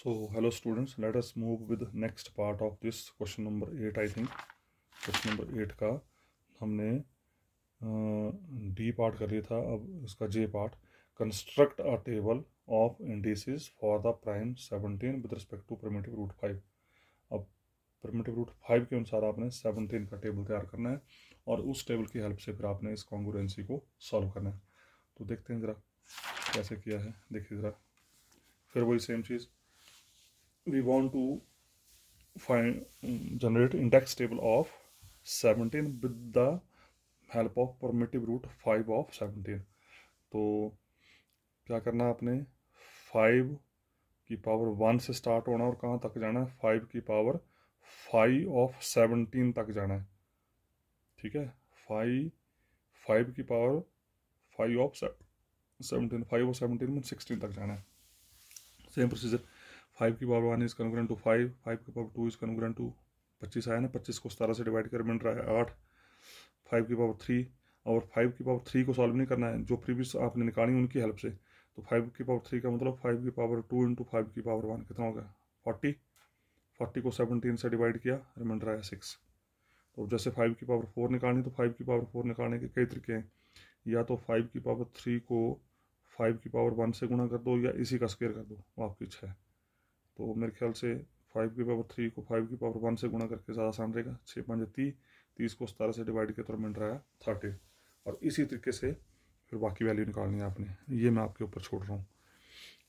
so hello students let us move with next part of this question number 8 i think question number 8 का हमने D part कर लिया था अब इसका J part construct a table of indices for the prime 17 with respect to primitive root five अब primitive root five के अनुसार आपने 17 का टेबल तैयार करना है और उस टेबल की हेल्प से फिर आपने इस कॉन्गोरेंसी को सॉल्व करना है तो देखते हैं ज़रा कैसे किया है देखिए ज़रा फिर वही सेम चीज़ we want to find mm, generate index table of 17 with the help of primitive root 5 of 17 तो क्या करना है आपने 5 की पावर 1 से स्टार्ट होना और कहाँ तक जाना है 5 की पावर 5 ऑफ 17 तक जाना है ठीक है 5 5 की पावर 5 ऑफ 17 5 ऑफ 17 में 16 तक जाना है सेम प्रोसीजर फाइव की power one is convert to five five की power two is convert to पच्चीस आया ना पच्चीस को सतारह से डिवाइड कर मिल रहा है आठ फाइव की पावर थ्री और फाइव की पावर थ्री को सॉल्व नहीं करना है जो प्रीवियस आपने निकाली उनकी हेल्प से तो फाइव की पावर थ्री का मतलब फाइव की पावर टू इंटू फाइव की पावर वन कितना हो गया फोर्टी फोर्टी को सेवनटीन से डिवाइड किया रिमाइंडर आया सिक्स तो जैसे फाइव की पावर फोर निकालनी तो फाइव की पावर फोर निकालने के कई तरीके हैं या तो फाइव की पावर थ्री को फाइव की पावर वन से गुणा कर दो या इसी का स्केयर कर दो आपकी इच्छा है तो मेरे ख्याल से फाइव की पावर थ्री को फाइव की पावर वन से गुणा करके ज़्यादा आसान रहेगा छः पाँच तीस तीस को सतारह से डिवाइड किया तो रहा है थर्टीन और इसी तरीके से फिर बाकी वैल्यू निकालनी है आपने ये मैं आपके ऊपर छोड़ रहा हूँ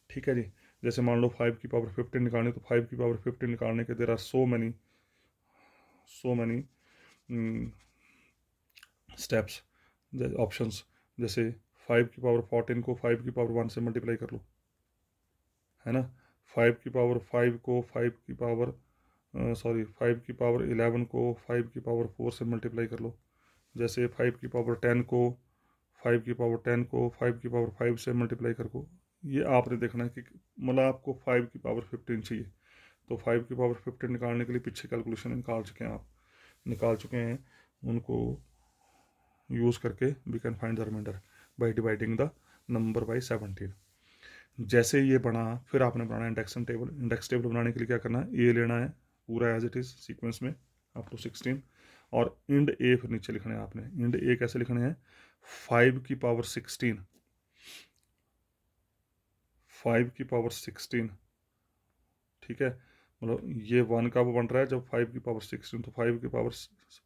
ठीक है जी जैसे मान लो फाइव की पावर फिफ्टीन निकालनी तो फाइव की पावर फिफ्टीन निकालने के there are so many so many steps options जैसे फाइव की पावर फोर्टीन को फाइव की पावर वन से मल्टीप्लाई कर लो है ना फाइव की पावर फाइव को फाइव की पावर सॉरी फाइव की पावर इलेवन को फाइव की पावर फोर से मल्टीप्लाई कर लो जैसे फाइव की पावर टेन को फाइव की पावर टेन को फाइव की पावर फाइव से मल्टीप्लाई कर को ये आपने देखना है कि मतलब आपको फाइव की पावर फिफ्टीन चाहिए तो फाइव की पावर फिफ्टीन निकालने के लिए पीछे कैलकुलेशन निकाल चुके हैं आप निकाल चुके हैं उनको यूज़ करके we can find the remainder by dividing the number by seventeen जैसे ये बना फिर आपने बनाना इंडेक्सन टेबल इंडेक्स टेबल बनाने के लिए क्या करना है ए लेना है पूरा एज इट इज़ सीक्वेंस में अप टू सिक्सटीन और इंड ए फिर नीचे लिखना है आपने इंड ए कैसे लिखने हैं फाइव की पावर सिक्सटीन फाइव की पावर सिक्सटीन ठीक है मतलब ये वन का वो बन रहा है जब फाइव की पावर सिक्सटीन तो फाइव की पावर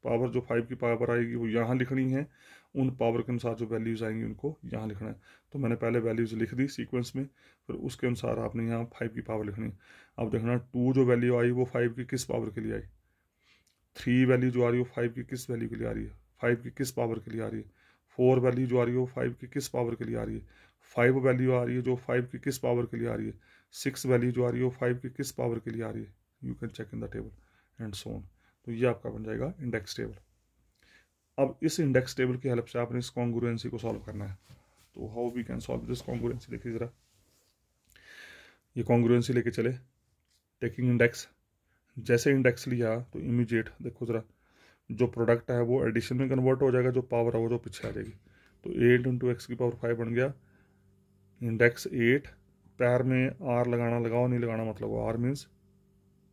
पावर जो फाइव की पावर आएगी वो यहाँ लिखनी है उन पावर के अनुसार जो वैल्यूज़ आएंगी उनको यहाँ लिखना है तो मैंने पहले वैल्यूज़ लिख दी सीक्वेंस में फिर उसके अनुसार आपने यहाँ फाइव की पावर लिखनी है अब देखना टू जो वैल्यू आई वो फाइव की किस पावर के लिए आई थ्री वैल्यू जो आ रही है फाइव की किस वैल्यू के लिए आ रही है फाइव की किस पावर के लिए आ रही है फोर वैल्यू जो आ रही है वो फाइव की किस पावर के लिए आ रही है फाइव वैल्यू आ रही है जो फाइव की किस पावर के लिए आ रही है सिक्स वैल्यू जो आ रही है वो फाइव की किस पावर के लिए आ रही है you can check in the table and so on तो ये आपका बन जाएगा इंडेक्स टेबल अब इस इंडेक्स टेबल की हेल्प से आपने इस कॉन्ग्रुएंसी को सॉल्व करना है तो how we can solve this congruency देखिए ज़रा ये कॉन्ग्रुएंसी लेके चले टेकिंग इंडेक्स जैसे इंडेक्स लिया तो इमीजिएट देखो ज़रा जो प्रोडक्ट है वो एडिशन में कन्वर्ट हो जाएगा जो पावर है वो जो पीछे आ जाएगी तो एट इंटू एक्स की पावर फाइव बन गया इंडेक्स एट पैर में आर लगाना लगाओ नहीं लगाना मतलब R means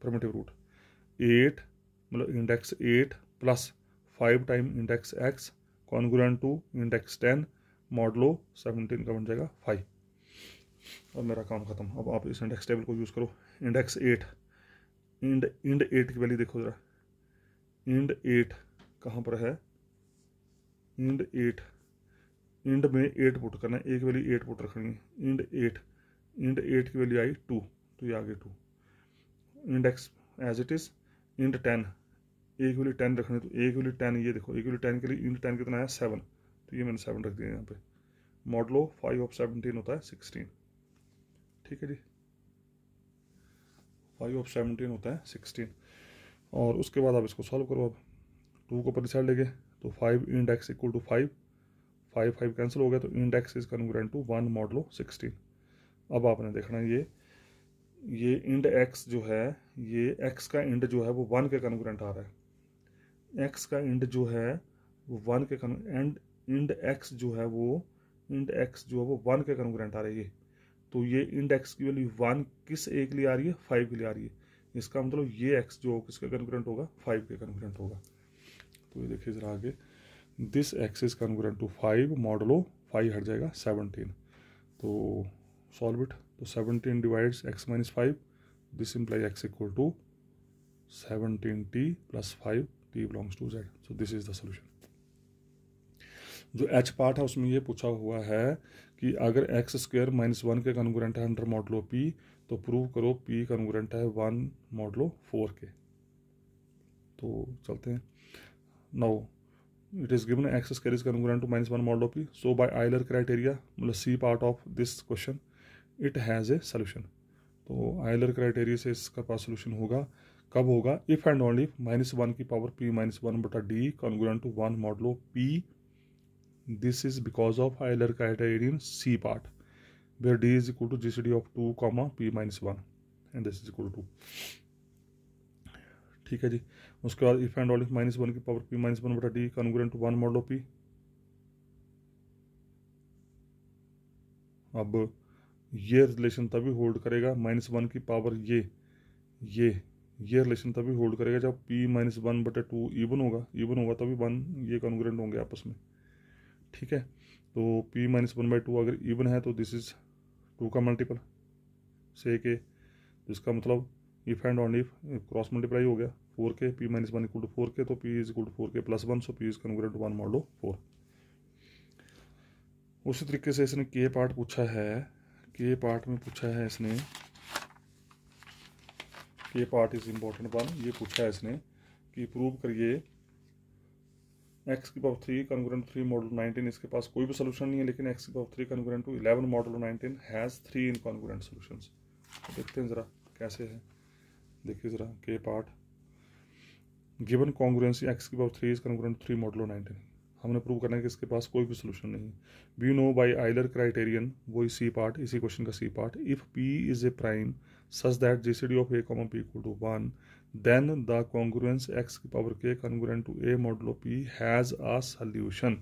primitive root eight मतलब index eight plus five time index x congruent to index ten modulo seventeen का बन जाएगा फाइव और मेरा काम खत्म अब आप इस इंडेक्स टेबल को यूज़ करो index eight ind ind eight की वैल्यू देखो ज़रा इंड एट कहाँ पर है इंड एट इंड में एट पुट करना है एक वैल्यू एट पुट रखनी है इंड एट इंड एट की वैल्यू आई टू तो ये आगे two index as it is ind ten एक वाली टेन रखने तो एक वाली टेन ये देखो एक वाली टेन के लिए यूनिट टेन कितना आया सेवन तो ये मैंने सेवन रख दिया यहाँ पे मॉडलो फाइव ऑफ सेवनटीन होता है सिक्सटीन ठीक है जी फाइव ऑफ सेवनटीन होता है सिक्सटीन और उसके बाद आप इसको सॉल्व करो आप टू को पर साइड ले तो five index equal to five five five cancel हो गया तो index is congruent to one modulo sixteen अब आपने देखना ये ये इंड एक्स जो है ये एक्स का इंड जो है वो वन के कन्ग्रेंट आ रहा है एक्स का इंड जो है वो वन के एंड इंड एक्स जो है वो इंड एक्स जो है वो वन के कनग्रेंट आ रही है तो ये इंड एक्स की वैल्यू वन किस ए के लिए आ रही है फाइव के लिए आ रही है इसका मतलब ये एक्स जो किसके कन्ग्रेंट होगा फाइव के कन्ग्रेंट होगा तो ये देखिए जरा आगे this x is congruent to five modulo five हट जाएगा सेवनटीन तो सॉल्व इट तो seventeen divide x minus five this imply x equal to seventeen t plus five t belongs to Z so this is the solution जो H part है उसमें ये पूछा हुआ है कि अगर एक्स स्क्वेयर माइनस वन के कन्गुरेंट है अंडर मॉडलो पी तो प्रूव करो पी कन्गुरेंट है वन मॉडलो फोर के तो चलते हैं now it is given x square is congruent to minus one modulo P so by Euler criteria मतलब C part of this question it has a solution तो Euler criteria से इसका पास solution होगा कब होगा if and only minus one की power P minus one बटा D congruent to one modulo p this is because of I Euler criterion c part where d is equal to G C D of two comma p minus one and this is equal to ठीक है जी उसके बाद if and only minus one की power P minus one बटा D congruent to one modulo p अब ये relation तभी होल्ड करेगा माइनस वन की पावर ये ये ये रिलेशन तभी होल्ड करेगा जब पी माइनस वन बटे टू ईवन होगा ईवन होगा तभी वन ये कॉन्ग्रेंट होंगे आपस में ठीक है तो p minus one by two अगर ईवन है तो दिस इज़ टू का मल्टीपल मतलब से के तो इसका मतलब if and on if cross multiply हो गया four k p minus one equal to four के तो p is equal to four k plus one so p is congruent one modulo four उसी तरीके से इसने के पार्ट पूछा है के पार्ट में पूछा है इसने ये पार्ट इज इम्पोर्टेंट वन ये पूछा है इसने कि प्रूव करिए एक्स की power three congruent three model nineteen इसके पास कोई भी सोल्यूशन नहीं है लेकिन एक्स की power three congruent to eleven model nineteen has three incongruent solution देखते हैं ज़रा कैसे है देखिए ज़रा के पार्ट गिवन कॉन्ग्रेंसी एक्स की power three is congruent three model nineteen हमने प्रूव करना है कि इसके पास कोई भी सोल्यूशन नहीं है we know by Euler criterion वो सी पार्ट इसी क्वेश्चन का c part if p is a prime such that G C D of a of p equal to one then the then x की power k k to a model of p has a solution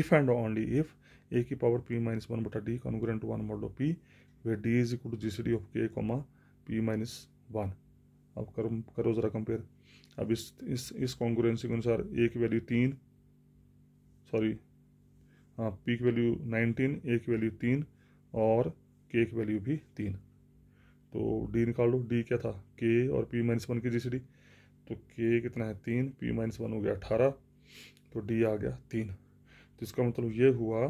if and only if a की power P minus one बटा d congruent to one modulo p where d is equal to G C D of k comma p minus one अब करो करो जरा compare अब इस इस इस कॉन्ग्रेंसी के अनुसार ए की वैल्यू तीन सॉरी हाँ पी की वैल्यू नाइनटीन ए की वैल्यू तीन और के की वैल्यू भी तीन तो डी निकाल लो डी क्या था के और पी माइनस वन की जी सी डी तो के कितना है तीन पी माइनस वन हो गया अठारह तो डी आ गया तीन तो इसका मतलब ये हुआ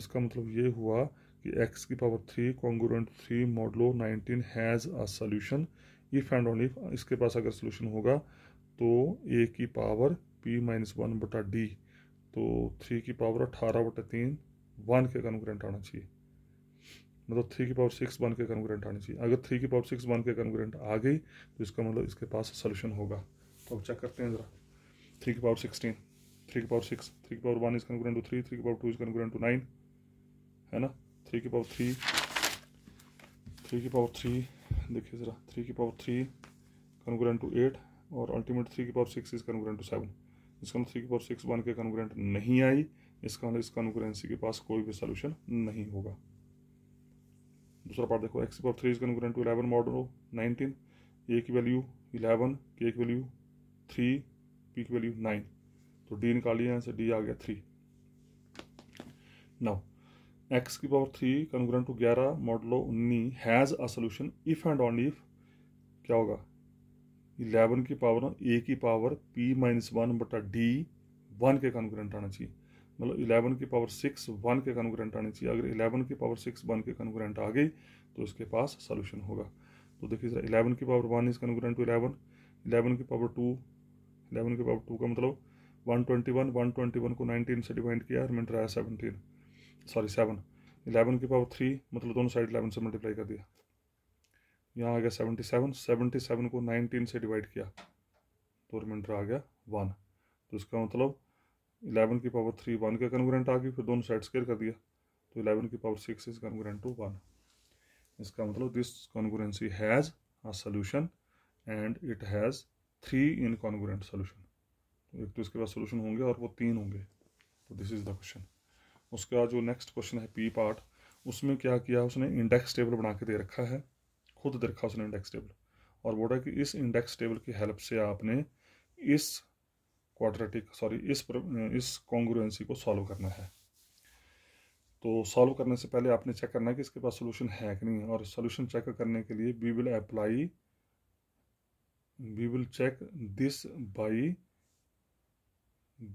इसका मतलब ये हुआ कि एक्स की power three congruent three modulo nineteen has a solution if and if इसके पास अगर सोल्यूशन होगा तो ए की पावर पी माइनस वन बटा डी तो थ्री की पावर अठारह बटा तीन वन के कॉन्गोरेंट आना चाहिए मतलब थ्री की पावर सिक्स वन के कन्ग्रेंट आनी चाहिए अगर थ्री की पावर सिक्स वन के कन्ग्रेंट आ गई तो इसका मतलब इसके पास सोल्यूशन होगा तो अब चेक करते हैं ज़रा थ्री की पावर सिक्सटीन थ्री की पावर सिक्स थ्री की power one is congruent to three three की power two is congruent to nine है ना थ्री की पावर थ्री थ्री की पावर थ्री देखिए ज़रा थ्री की power three congruent to eight और अल्टीमेट थ्री की power six is congruent to seven इसका थ्री की पावर सिक्स वन के कन्ग्रेंट नहीं आई इसका इस अनुग्रेंसी के पास कोई भी सोल्यूशन नहीं होगा दूसरा पार्ट देखो x power three is congruent to eleven modulo nineteen a की वैल्यू इलेवन के की वैल्यू थ्री पी की वैल्यू नाइन तो डी निकालिए यहाँ से डी आ गया थ्री नौ एक्स की पावर थ्री कन्ग्रेंट टू ग्यारह मॉडल उन्नी has a solution if and on if क्या होगा इलेवन की पावर ए की पावर पी माइनस वन बटा डी वन के कन्ग्रेंट आना चाहिए मतलब इलेवन की पावर सिक्स वन के कन्वरेंट आनी चाहिए अगर इलेवन की पावर सिक्स वन के कन्वरेंट आ गई तो इसके पास सोल्यूशन होगा तो देखिए जरा इलेवन की power one is congruent to eleven eleven की पावर टू इलेवन की पावर टू का मतलब one twenty one one twenty one को नाइनटीन से डिवाइड किया और मिनट आया सेवनटीन सॉरी सेवन इलेवन की पावर थ्री मतलब दोनों साइड इलेवन से मल्टीप्लाई कर दिया यहाँ आ गया सेवनटी सेवन सेवनटी सेवन को नाइनटीन से डिवाइड किया तो रिमाइंडर आ गया वन तो इसका मतलब इलेवन की पावर थ्री वन के कन्ग्रेंट आ गई फिर दोनों साइड स्केयर कर दिया तो इलेवन की power six is congruent to one इसका मतलब this congruency has a solution and it has three incongruent solution एक तो इसके पास सोल्यूशन होंगे और वो तीन होंगे तो दिस इज़ द क्वेश्चन उसके बाद जो नेक्स्ट क्वेश्चन है पी पार्ट उसमें क्या किया उसने इंडेक्स टेबल बना के दे रखा है खुद दे रखा उसने इंडेक्स टेबल और बोला कि इस इंडेक्स टेबल की हेल्प से आपने इस क्वाड्रेटिक सॉरी इस इस कॉन्ग्रुएंसी को सॉल्व करना है तो सॉल्व करने से पहले आपने चेक करना है कि इसके पास सोल्यूशन है कि नहीं और सोल्यूशन चेक करने के लिए we will apply we will check this by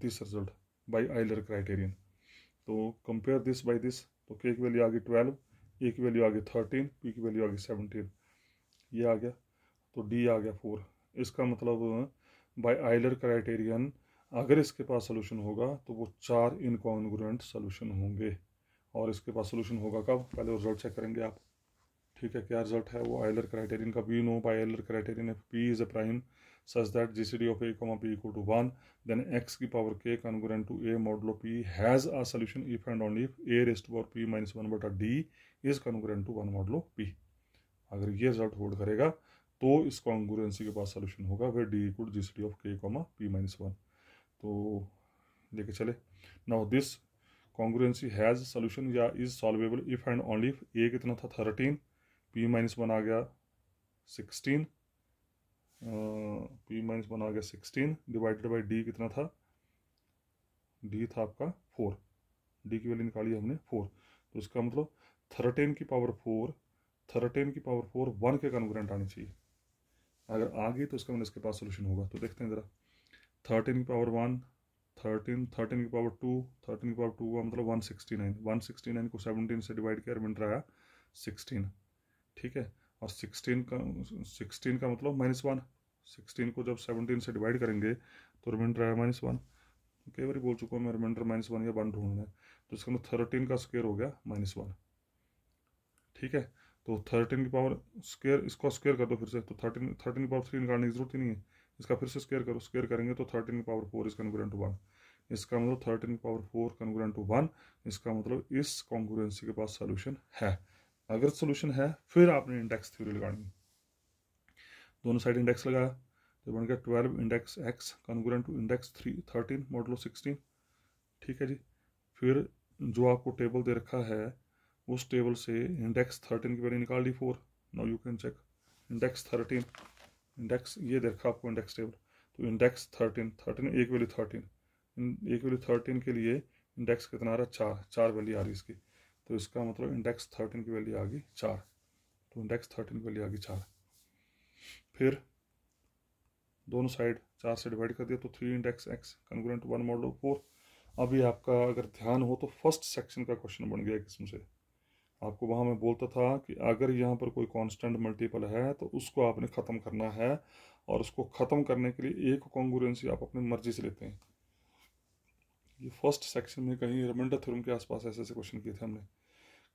this result by Euler criterion तो कंपेयर दिस बाई दिस तो के की वैल्यू आ गई ट्वेल्व ए की वैल्यू आ गई थर्टीन पी की वैल्यू आ गई सेवनटीन ये आ गया तो डी आ गया फोर इसका मतलब बाय आइलर क्राइटेरियन अगर इसके पास सोल्यूशन होगा तो वो चार इनकॉन्ग्रेंट सोल्यूशन होंगे और इसके पास सोल्यूशन होगा कब पहले रिजल्ट चेक करेंगे आप ठीक है क्या रिजल्ट है वो आइलर क्राइटेरियन का we know by Euler criterion if p is a prime such that G C D of a comma p equal to one then x की power k congruent to a modulo p has a solution if and only if a raised power P minus one बटा d is congruent to one modulo p अगर ये result hold करेगा तो इस कॉन्गुरेंसी के पास solution होगा where d equal G C D of k comma p minus one तो लेके चले now this congruency has solution या is solvable if and only if a कितना था थर्टीन पी माइनस वन आ गया सिक्सटीन पी माइनस वन आ गया सिक्सटीन डिवाइडेड बाई डी कितना था डी था आपका फोर डी की वैल्यू निकाली हमने फोर तो इसका मतलब थर्टीन की पावर फोर थर्टीन की पावर फोर वन के कन्ग्रेंट आनी चाहिए अगर आ गई तो इसका मैंने मतलब इसके पास सोल्यूशन होगा तो देखते हैं ज़रा थर्टीन की पावर वन थर्टीन थर्टीन की पावर टू थर्टीन की पावर टू हुआ मतलब one sixty nine one sixty nine को सेवनटीन से डिवाइड किया रिमाइंडर आया सिक्सटीन ठीक है और सिक्सटीन का सिक्सटीन का मतलब माइनस वन सिक्सटीन को जब सेवनटीन से डिवाइड करेंगे तो रिमाइंडर आया माइनस वन कई बार बोल चुका हूँ मैं रिमाइंडर माइनस वन या वन ढूंढना है तो इसका मतलब थर्टीन का स्क्वेयर हो गया माइनस वन ठीक है तो थर्टीन की पावर स्क्वेयर इसको स्क्वेयर कर दो फिर से तो थर्टीन थर्टीन की पावर थ्री निकालने की जरूरत ही नहीं है इसका फिर से स्क्वेयर करो स्क्वेयर करेंगे तो थर्टीन की power four is congruent to one इसका मतलब thirteen power four congruent to one इसका मतलब इस कॉन्ग्रुएंसी के पास सोल्यूशन है अगर सोल्यूशन है फिर आपने इंडेक्स थ्योरी लगानी दोनों साइड इंडेक्स लगाया तो बन गया twelve index x congruent to index three thirteen modulo sixteen ठीक है जी फिर जो आपको टेबल दे रखा है उस टेबल से इंडेक्स थर्टीन की वैल्यू निकाल ली four now you can check index thirteen index ये देखा आपको इंडेक्स टेबल तो इंडेक्स थर्टीन थर्टीन एक वैल्यू थर्टीन एक वैल्यू थर्टीन के लिए इंडेक्स कितना आ रहा है चार चार वैल्यू आ रही इसकी तो इसका मतलब इंडेक्स थर्टीन की वैल्यू आ गई चार तो इंडेक्स थर्टीन की वैल्यू आ गई चार फिर दोनों साइड चार से डिवाइड कर दिया तो three index x congruent one model four अभी आपका अगर ध्यान हो तो फर्स्ट सेक्शन का क्वेश्चन बन गया किस्म से आपको वहाँ मैं बोलता था कि अगर यहाँ पर कोई कांस्टेंट मल्टीपल है तो उसको आपने ख़त्म करना है और उसको ख़त्म करने के लिए एक कॉन्गुरेंसी आप अपनी मर्जी से लेते हैं ये फर्स्ट सेक्शन में कहीं रमेंडा थ्योरम के आसपास ऐसे ऐसे क्वेश्चन किए थे हमने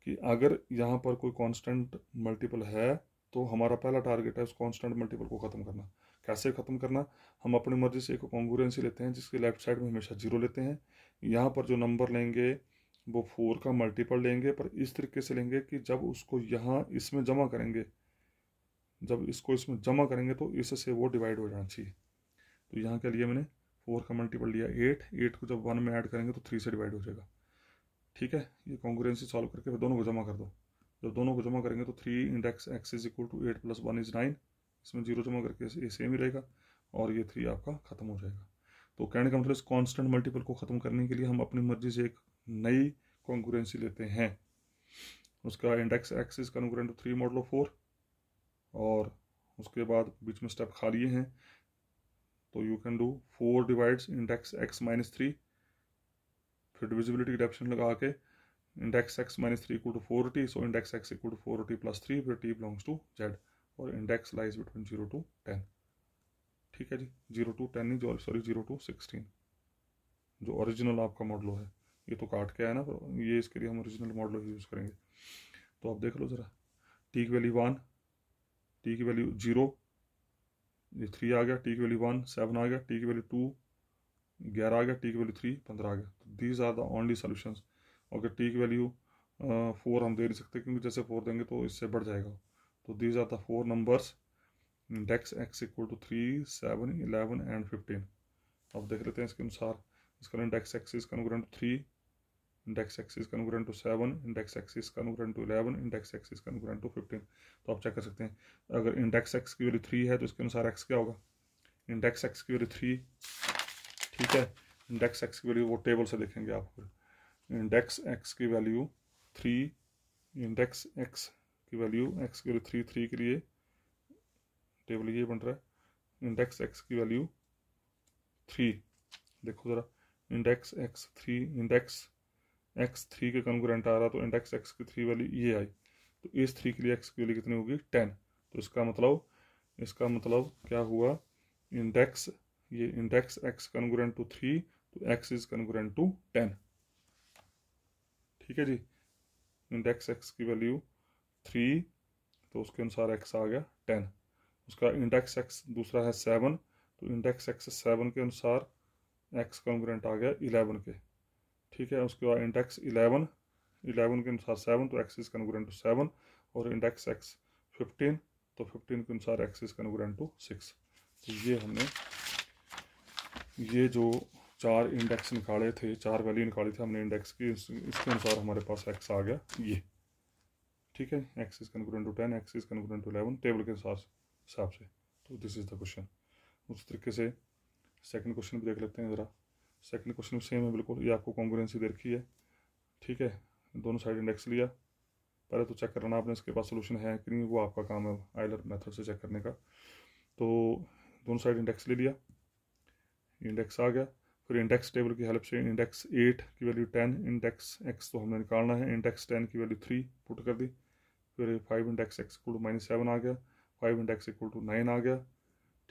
कि अगर यहाँ पर कोई कांस्टेंट मल्टीपल है तो हमारा पहला टारगेट है उस कांस्टेंट मल्टीपल को ख़त्म करना कैसे ख़त्म करना हम अपनी मर्ज़ी से एक कॉन्गुरेंसी लेते हैं जिसके लेफ्ट साइड में हमेशा जीरो लेते हैं यहाँ पर जो नंबर लेंगे वो फोर का मल्टीपल लेंगे पर इस तरीके से लेंगे कि जब उसको यहाँ इसमें जमा करेंगे जब इसको इसमें जमा करेंगे तो इससे वो डिवाइड हो जाना चाहिए तो यहाँ के लिए मैंने फोर का मल्टीपल लिया एट एट को जब वन में ऐड करेंगे तो थ्री से डिवाइड हो जाएगा ठीक है ये कॉन्ग्रेंसी सॉल्व करके फिर दोनों को जमा कर दो जब दोनों को जमा करेंगे तो three index x is equal to eight plus one is nine इसमें जीरो जमा करके ये सेम ही रहेगा और ये थ्री आपका खत्म हो जाएगा तो कहने का मतलब इस कॉन्स्टेंट मल्टीपल को खत्म करने के लिए हम अपनी मर्जी से एक नई कॉन्कुरेंसी लेते हैं उसका index x is three model of four और उसके बाद बीच में स्टेप खाली हैं तो you can do four divides index x minus three फिर डिविजिबिलिटी डेप्शन लगा के index x minus three equal to four t so index x equal to four t plus three फिर टी बिलोंग्स टू जेड और index lies between zero to ten ठीक है जी zero to ten नहीं sorry zero to sixteen जो original आपका model है ये तो काट के आया ना तो ये इसके लिए हम ओरिजिनल मॉडल ही यूज़ करेंगे तो आप देख लो ज़रा टी की वैल्यू वन टी की वैल्यू जीरो ये थ्री आ गया टी की वैल्यू वन सेवन आ गया टी की वैल्यू टू ग्यारह आ गया टी की वैल्यू थ्री पंद्रह आ गया तो these are the only solution अगर टी की वैल्यू फोर हम दे नहीं सकते क्योंकि जैसे फोर देंगे तो इससे बढ़ जाएगा तो these are the four numbers index x equal to three seven eleven and fifteen अब देख लेते हैं इसके अनुसार इसका इंडेक्स एक्स इसका अनुग्रह three index x is congruent to seven index x is congruent to eleven index x is congruent to fifteen तो आप चेक कर सकते हैं अगर इंडेक्स एक्स की वैल्यू थ्री है तो इसके अनुसार एक्स क्या होगा इंडेक्स एक्स की वैल्यू थ्री ठीक है इंडेक्स एक्स की वैल्यू वो टेबल से देखेंगे आप फिर इंडेक्स एक्स की वैल्यू थ्री इंडेक्स एक्स की वैल्यू एक्स की वैल्यू थ्री थ्री के लिए टेबल ये बन रहा है इंडेक्स एक्स की वैल्यू थ्री देखो ज़रा index x three index x three के कंकुरेंट आ रहा तो इंडेक्स एक्स की थ्री वाली ये आई तो इस थ्री के लिए एक्स की वैल्यू कितनी होगी टेन तो इसका मतलब इसका मतलब क्या हुआ इंडेक्स ये index x congruent to three तो x is congruent to ten ठीक है जी इंडेक्स एक्स की वैल्यू थ्री तो उसके अनुसार एक्स आ गया टेन उसका इंडेक्स एक्स दूसरा है सेवन तो इंडेक्स एक्स सेवन के अनुसार एक्स कंकुरेंट आ गया इलेवन के ठीक है उसके बाद इंडेक्स इलेवन इलेवन के अनुसार सेवन तो x is convert to seven और इंडेक्स एक्स फिफ्टीन तो फिफ्टीन के अनुसार x is convert to six तो ये हमने ये जो चार इंडेक्स निकाले थे चार वैल्यू निकाली थी हमने इंडेक्स की इसके अनुसार हमारे पास एक्स आ गया ये ठीक है x is convert to ten x is convert to eleven table के अनुसार हिसाब से तो दिस इज़ द क्वेश्चन उस तरीके से सेकंड क्वेश्चन भी देख लेते हैं ज़रा सेकंड क्वेश्चन में सेम है बिल्कुल ये आपको कॉन्ग्रेंसी दे रखी है ठीक है दोनों साइड इंडेक्स लिया पहले तो चेक करना आपने इसके पास सोल्यूशन है कि नहीं वो आपका काम है आइलर मेथड से चेक करने का तो दोनों साइड इंडेक्स ले लिया इंडेक्स आ गया फिर इंडेक्स टेबल की हेल्प से इंडेक्स एट की वैल्यू टेन इंडेक्स एक्स तो हमने निकालना है इंडेक्स टेन की वैल्यू थ्री पुट कर दी फिर five index x equal to minus seven आ गया five index equal to nine आ गया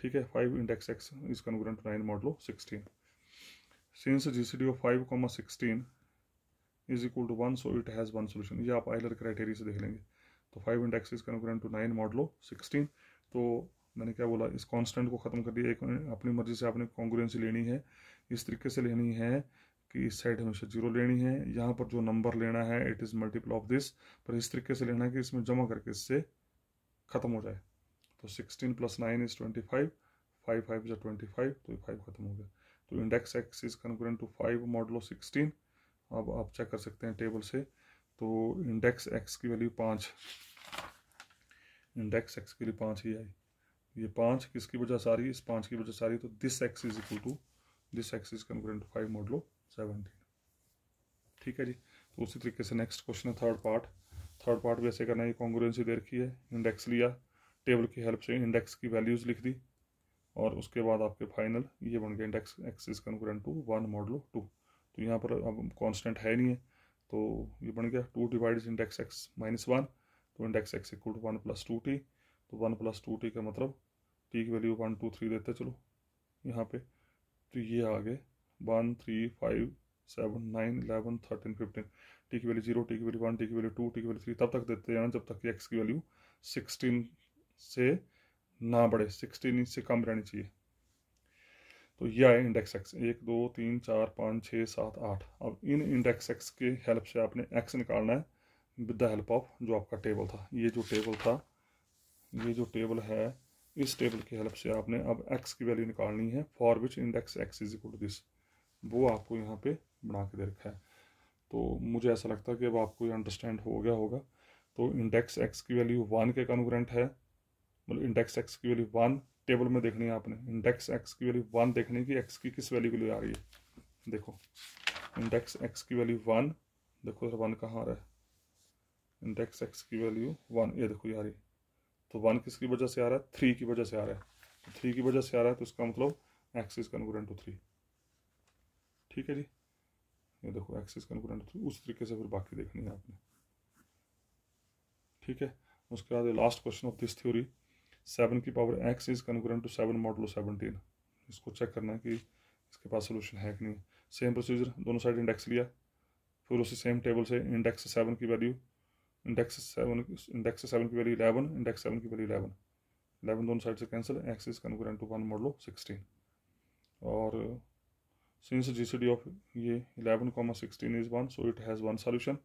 ठीक है five index x is convert to nine modulo sixteen G C D of five comma sixteen is equal to one so it has one solution ये आप Euler criteria से देख लेंगे तो five index is congruent to nine modulo sixteen तो मैंने क्या बोला इस कांस्टेंट को ख़त्म कर दिया एक अपनी मर्जी से आपने कॉन्ग्रुएंसी लेनी है इस तरीके से लेनी है कि इस साइड हमेशा जीरो लेनी है यहाँ पर जो नंबर लेना है it is multiple of this पर इस तरीके से लेना है कि इसमें जमा करके इससे ख़त्म हो जाए तो sixteen plus nine is twenty five five five जो ट्वेंटी फाइव तो फाइव ख़त्म हो गया तो index x is concurrent to five modulo sixteen अब आप चेक कर सकते हैं टेबल से तो इंडेक्स एक्स की वैल्यू पाँच इंडेक्स एक्स की वैल्यू पाँच ही आई ये पाँच किसकी वजह से आ रही है इस पाँच की वजह से आ रही तो this x is equal to this x is concurrent to five modulo seventeen ठीक है जी तो उसी तरीके से नेक्स्ट क्वेश्चन है थर्ड पार्ट थर्ड पार्ट भी ऐसे करना है कॉन्ग्रेंसी दे रखी है इंडेक्स लिया टेबल की हेल्प से इंडेक्स की वैल्यूज़ लिख दी और उसके बाद आपके फाइनल ये बन गया index x is to one modulo two तो यहाँ पर अब कॉन्स्टेंट है नहीं है तो ये बन गया two divide index x minus one तो index x equal to one plus two T तो वन प्लस टू टी का मतलब टी की वैल्यू वन टू थ्री देते चलो यहाँ पे तो ये आ गए one three five seven nine eleven thirteen fifteen T की वैल्यू जीरो टी की वैल्यू वन टी की वैल्यू टू टी की वैल्यू थ्री तब तक देते जाना जब तक कि एक्स की वैल्यू सिक्सटीन से ना बढ़े सिक्सटीन इंच से कम रहनी चाहिए तो यह है इंडेक्स एक्स एक दो तीन चार पाँच छः सात आठ अब इन इंडेक्स एक्स के हेल्प से आपने एक्स निकालना है विद द हेल्प ऑफ जो आपका टेबल था ये जो टेबल था ये जो टेबल है इस टेबल की हेल्प से आपने अब एक्स की वैल्यू निकालनी है for which index x is equal to this वो आपको यहाँ पे बना के दे रखा है तो मुझे ऐसा लगता है कि अब आपको ये अंडरस्टैंड हो गया होगा तो इंडेक्स एक्स की वैल्यू वन के कन्वरेंट है मतलब इंडेक्स एक्स की वैल्यू वन टेबल में देखनी है आपने इंडेक्स एक्स की वैल्यू वन देखनी कि एक्स की किस वैल्यू के लिए आ रही है देखो इंडेक्स एक्स की वैल्यू वन देखो वन कहाँ आ रहा है इंडेक्स एक्स की वैल्यू वन ये देखो ये आ रही तो वन किसकी वजह से आ रहा है थ्री की वजह से आ रहा है तो थ्री की वजह से आ रहा है तो इसका मतलब x is convert to three ठीक है जी ये देखो एक्स इज कन्वर्ट टू उस तरीके से फिर बाकी देखनी है आपने ठीक है उसके बाद last question of this theory seven की power x is congruent to seven modulo seventeen इसको चेक करना है कि इसके पास सोल्यूशन है कि नहीं सेम प्रोसीजर दोनों साइड इंडेक्स लिया फिर उसी सेम टेबल से इंडेक्स सेवन की value index seven index seven की वैल्यू इलेवन इंडेक्स सेवन की वैल्यू इलेवन इलेवन दोनों साइड से cancel x is congruent to one modulo sixteen और since G C D of ये eleven comma sixteen is one so it has one solution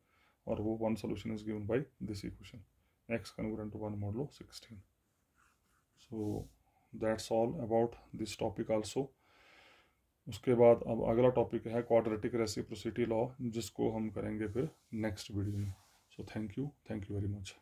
और वो one solution is given by this equation x congruent to one modulo sixteen so that's all about this topic also उसके बाद अब अगला topic है quadratic reciprocity law जिसको हम करेंगे फिर नेक्स्ट वीडियो में so thank you thank you very much